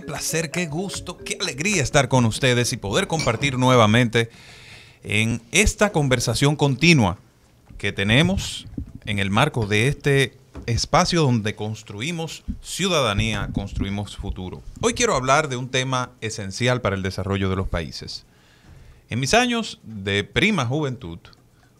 placer, qué gusto, qué alegría estar con ustedes y poder compartir nuevamente en esta conversación continua que tenemos en el marco de este espacio donde construimos ciudadanía, construimos futuro. Hoy quiero hablar de un tema esencial para el desarrollo de los países. En mis años de prima juventud,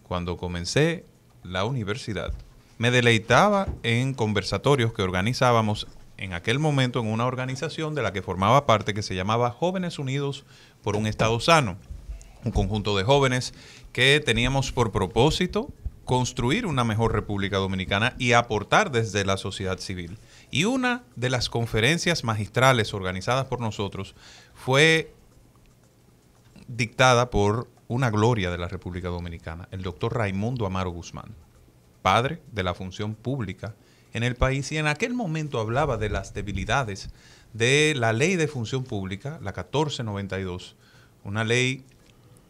cuando comencé la universidad, me deleitaba en conversatorios que organizábamos en aquel momento en una organización de la que formaba parte que se llamaba Jóvenes Unidos por un Estado Sano, un conjunto de jóvenes que teníamos por propósito construir una mejor República Dominicana y aportar desde la sociedad civil. Y una de las conferencias magistrales organizadas por nosotros fue dictada por una gloria de la República Dominicana, el doctor Raimundo Amaro Guzmán, padre de la función pública en el país y en aquel momento hablaba de las debilidades de la ley de función pública, la 1492, una ley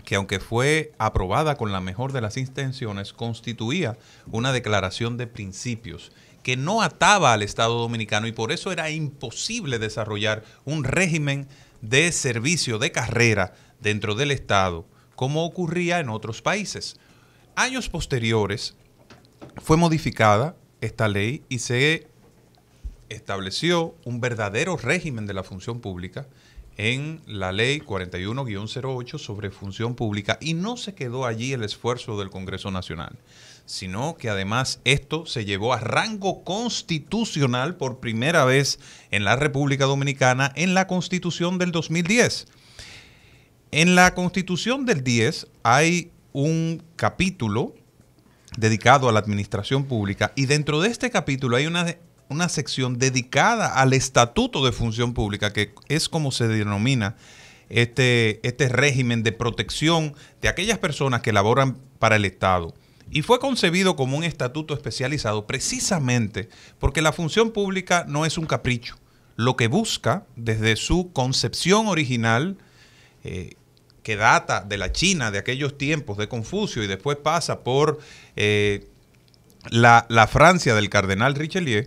que aunque fue aprobada con la mejor de las intenciones, constituía una declaración de principios que no ataba al Estado dominicano y por eso era imposible desarrollar un régimen de servicio de carrera dentro del Estado, como ocurría en otros países. Años posteriores fue modificada esta ley y se estableció un verdadero régimen de la función pública en la ley 41-08 sobre función pública y no se quedó allí el esfuerzo del Congreso Nacional, sino que además esto se llevó a rango constitucional por primera vez en la República Dominicana en la Constitución del 2010. En la Constitución del 10 hay un capítulo dedicado a la administración pública y dentro de este capítulo hay una, una sección dedicada al estatuto de función pública, que es como se denomina este, este régimen de protección de aquellas personas que laboran para el Estado. Y fue concebido como un estatuto especializado precisamente porque la función pública no es un capricho. Lo que busca desde su concepción original, eh, que data de la China de aquellos tiempos de Confucio y después pasa por eh, la, Francia del cardenal Richelieu,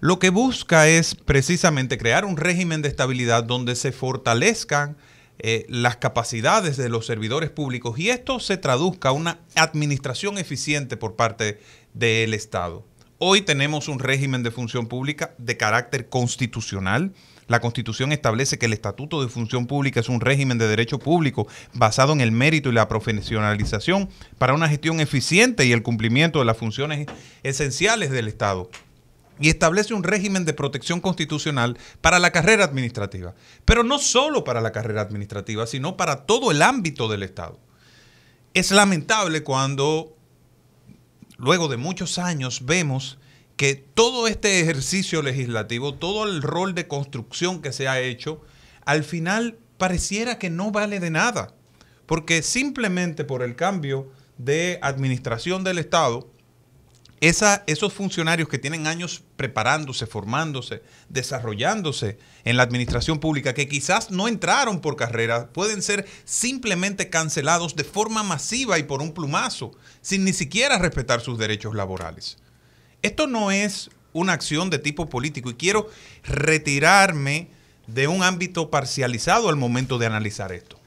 lo que busca es precisamente crear un régimen de estabilidad donde se fortalezcan eh, las capacidades de los servidores públicos y esto se traduzca a una administración eficiente por parte del Estado. Hoy tenemos un régimen de función pública de carácter constitucional, la Constitución establece que el Estatuto de Función Pública es un régimen de derecho público basado en el mérito y la profesionalización para una gestión eficiente y el cumplimiento de las funciones esenciales del Estado y establece un régimen de protección constitucional para la carrera administrativa, pero no solo para la carrera administrativa, sino para todo el ámbito del Estado. Es lamentable cuando, luego de muchos años, vemos que todo este ejercicio legislativo, todo el rol de construcción que se ha hecho, al final pareciera que no vale de nada, porque simplemente por el cambio de administración del Estado, esos funcionarios que tienen años preparándose, formándose, desarrollándose en la administración pública, que quizás no entraron por carrera, pueden ser simplemente cancelados de forma masiva y por un plumazo, sin ni siquiera respetar sus derechos laborales. Esto no es una acción de tipo político y quiero retirarme de un ámbito parcializado al momento de analizar esto.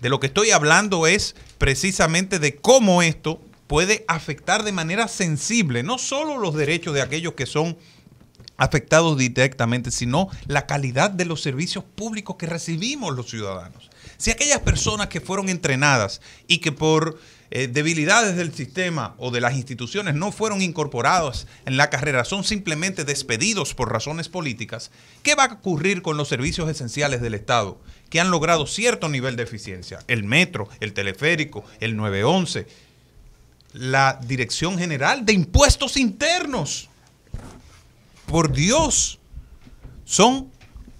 De lo que estoy hablando es precisamente de cómo esto puede afectar de manera sensible no solo los derechos de aquellos que son afectados directamente, sino la calidad de los servicios públicos que recibimos los ciudadanos. Si aquellas personas que fueron entrenadas y que por eh, debilidades del sistema o de las instituciones no fueron incorporadas en la carrera, son simplemente despedidos por razones políticas, ¿qué va a ocurrir con los servicios esenciales del Estado que han logrado cierto nivel de eficiencia? El metro, el teleférico, el 911, la Dirección General de Impuestos Internos. Por Dios, son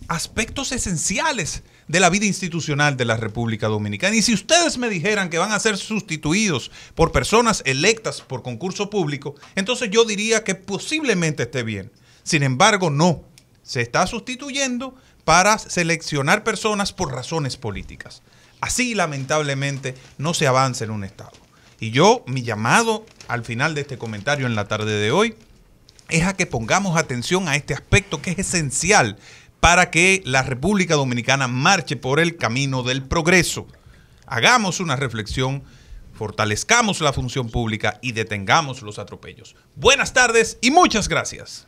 aspectos esenciales de la vida institucional de la República Dominicana. Y si ustedes me dijeran que van a ser sustituidos por personas electas por concurso público, entonces yo diría que posiblemente esté bien. Sin embargo, no. Se está sustituyendo para seleccionar personas por razones políticas. Así, lamentablemente, no se avanza en un Estado. Y yo, mi llamado al final de este comentario en la tarde de hoy, es a que pongamos atención a este aspecto que es esencial para que la República Dominicana marche por el camino del progreso. Hagamos una reflexión, fortalezcamos la función pública y detengamos los atropellos. Buenas tardes y muchas gracias.